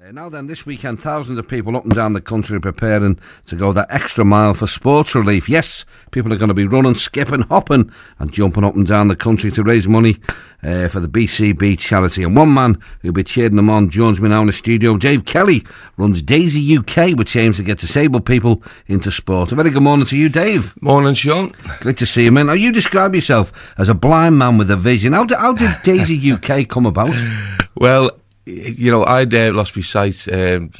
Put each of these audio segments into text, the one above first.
Uh, now then, this weekend, thousands of people up and down the country are preparing to go that extra mile for sports relief. Yes, people are going to be running, skipping, hopping, and jumping up and down the country to raise money uh, for the BCB charity. And one man who'll be cheering them on joins me now in the studio. Dave Kelly runs Daisy UK, which aims to get disabled people into sport. A very good morning to you, Dave. Morning, Sean. Great to see you, man. Now, you describe yourself as a blind man with a vision. How, how did Daisy UK come about? Well, you know, I'd uh, lost my sight um,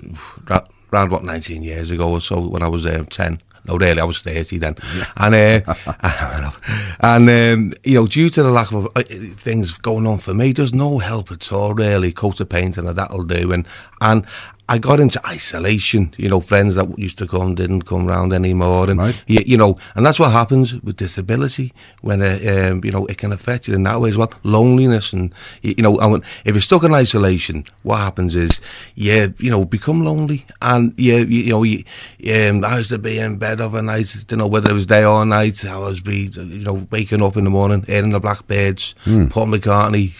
around what 19 years ago or so when I was um, 10. No, really, I was 30 then. And, uh, and um, you know, due to the lack of uh, things going on for me, there's no help at all, really. Coat of paint and that'll do. And, and I got into isolation. You know, friends that used to come didn't come round anymore, and right. you, you, know, and that's what happens with disability when uh, um, you know it can affect you in that way as well. Loneliness, and you, know, know, mean, if you're stuck in isolation, what happens is you you know become lonely, and you you, you know you, um, I used to be in bed of a night, you know whether it was day or night. I was be you know waking up in the morning, hearing the blackbirds, mm. Paul McCartney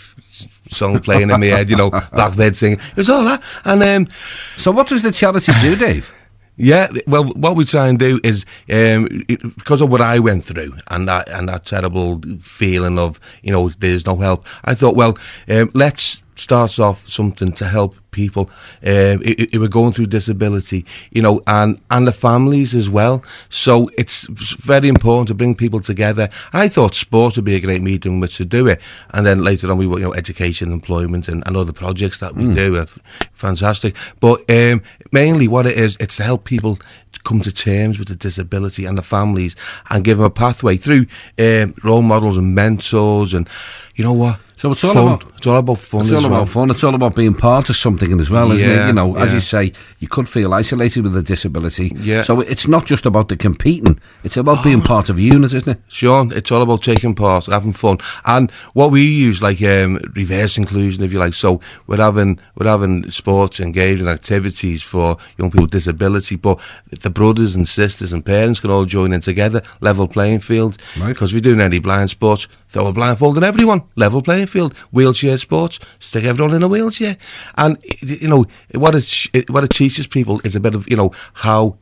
song playing in my head, you know, Blackbird singing. It was all that. And um, so, what does the charity do, Dave? Yeah, well, what we try and do is um, it, because of what I went through and that and that terrible feeling of you know there's no help. I thought, well, um, let's starts off something to help people uh, who are going through disability, you know, and, and the families as well. So it's very important to bring people together. And I thought sport would be a great medium in which to do it. And then later on, we you know, education, employment, and, and other projects that we mm. do are fantastic. But um, mainly what it is, it's to help people come to terms with the disability and the families and give them a pathway through um, role models and mentors and, you know what, so it's all fun. about it's all about fun. It's all well. about fun. It's all about being part of something as well, isn't it? You know, yeah. as you say, you could feel isolated with a disability. Yeah. So it's not just about the competing. It's about oh. being part of a unit, isn't it? Sean, it's all about taking part, having fun, and what we use like um, reverse inclusion, if you like. So we're having we're having sports and games and activities for young people with disability, but the brothers and sisters and parents can all join in together, level playing field. Because we're doing any blind sports, throw a blindfold and everyone level playing Sheffield, wheelchair sports, stick everyone in a wheelchair. And, you know, what it, what it teaches people is a bit of, you know, how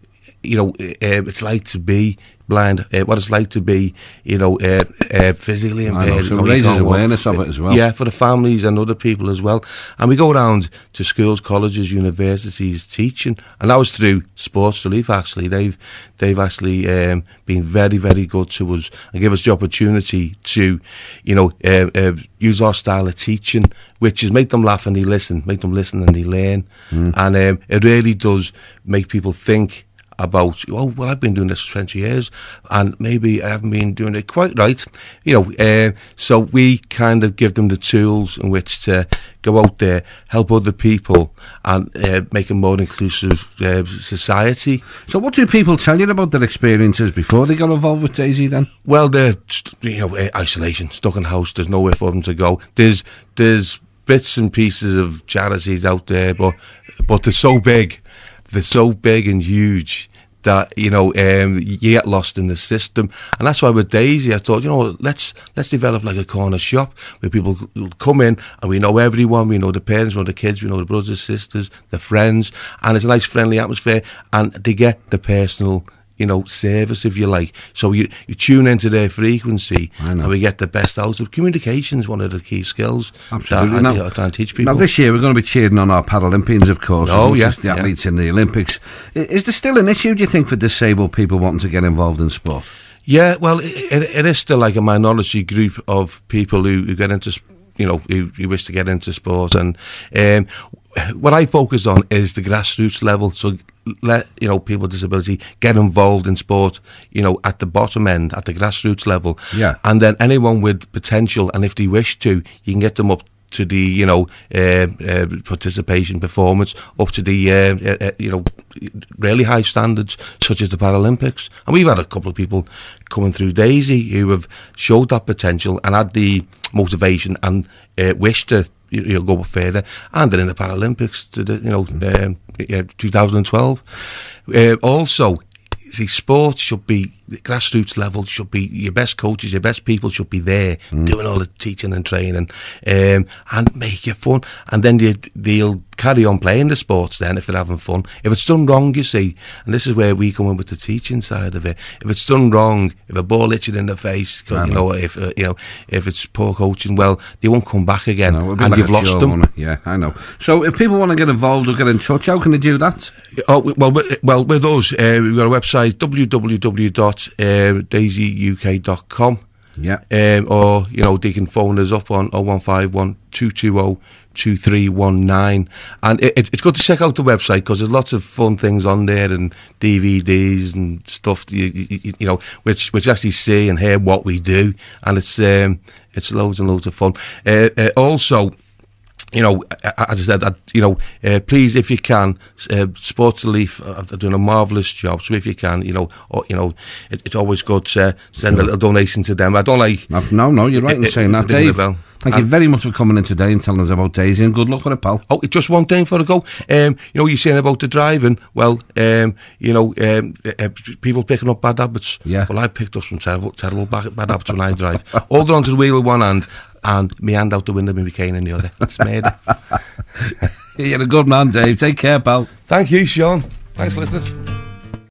you know, eh, eh, it's like to be blind, uh, what it's like to be, you know, uh, uh, physically impaired. know, so raises awareness of it as well. Yeah, for the families and other people as well. And we go around to schools, colleges, universities, teaching, and that was through Sports Relief. Actually, they've they've actually um, been very very good to us and give us the opportunity to, you know, use our style of teaching, which is make them laugh and they listen, make them listen and they learn, mm. and um, it really does make people think about, oh, well, I've been doing this for 20 years and maybe I haven't been doing it quite right. You know, uh, so we kind of give them the tools in which to go out there, help other people and uh, make a more inclusive uh, society. So what do people tell you about their experiences before they got involved with Daisy then? Well, they're, you know, uh, isolation, stuck in house, there's nowhere for them to go. There's, there's bits and pieces of charities out there, but, but they're so big they're so big and huge that you know um, you get lost in the system, and that's why with Daisy, I thought you know let's let's develop like a corner shop where people come in and we know everyone, we know the parents, we know the kids, we know the brothers, sisters, the friends, and it's a nice friendly atmosphere, and they get the personal you know, service, if you like. So you, you tune into their frequency and we get the best out of communication. Is One of the key skills Absolutely. that I, now, I teach people. Now, this year we're going to be cheering on our Paralympians, of course. Oh, yeah. the athletes in the Olympics. Is there still an issue, do you think, for disabled people wanting to get involved in sport? Yeah, well, it, it, it is still like a minority group of people who, who get into you know, who, who wish to get into sport. And um, what I focus on is the grassroots level. So let you know people with disability get involved in sport. You know, at the bottom end, at the grassroots level. Yeah. And then anyone with potential, and if they wish to, you can get them up to the you know uh, uh, participation performance up to the uh, uh, uh you know really high standards such as the Paralympics and we've had a couple of people coming through Daisy who have showed that potential and had the motivation and uh, wish to you, will go further. And then in the Paralympics, the, you know, um, yeah, 2012. Uh, also, see, sports should be the grassroots level should be your best coaches, your best people should be there mm. doing all the teaching and training, um, and make it fun. And then you, they'll carry on playing the sports. Then if they're having fun, if it's done wrong, you see, and this is where we come in with the teaching side of it. If it's done wrong, if a ball hits you in the face, you know, if uh, you know, if it's poor coaching, well, they won't come back again, no, and like you've lost them. Yeah, I know. So if people want to get involved or get in touch, how can they do that? Oh well, well, with us, uh, we've got a website www um, daisyuk.com. Yeah. Um, or, you know, they can phone us up on 0151 220 2319. And it, it, it's good to check out the website because there's lots of fun things on there and DVDs and stuff, you, you, you, know, which, which actually see and hear what we do. And it's, um, it's loads and loads of fun. Uh, uh, also, you know, as I said, you know, uh, please, if you can, uh, Sports Relief are uh, doing a marvellous job. So if you can, you know, or, you know, it, it's always good to send a little donation to them. I don't like. No, no, you're right it, in saying it, that, Dave. Thank you very much for coming in today and telling us about Daisy and good luck with it, pal. Oh, just one thing for a go. Um, you know, you're saying about the driving. Well, um, you know, um, uh, uh people picking up bad habits. Yeah. Well, I picked up some terrible, terrible bad, habits when I drive. All on to the wheel with one hand and me hand out the window, my cane in the other. It's made. You're a good man, Dave. Take care, pal. Thank you, Sean. Thanks, listeners.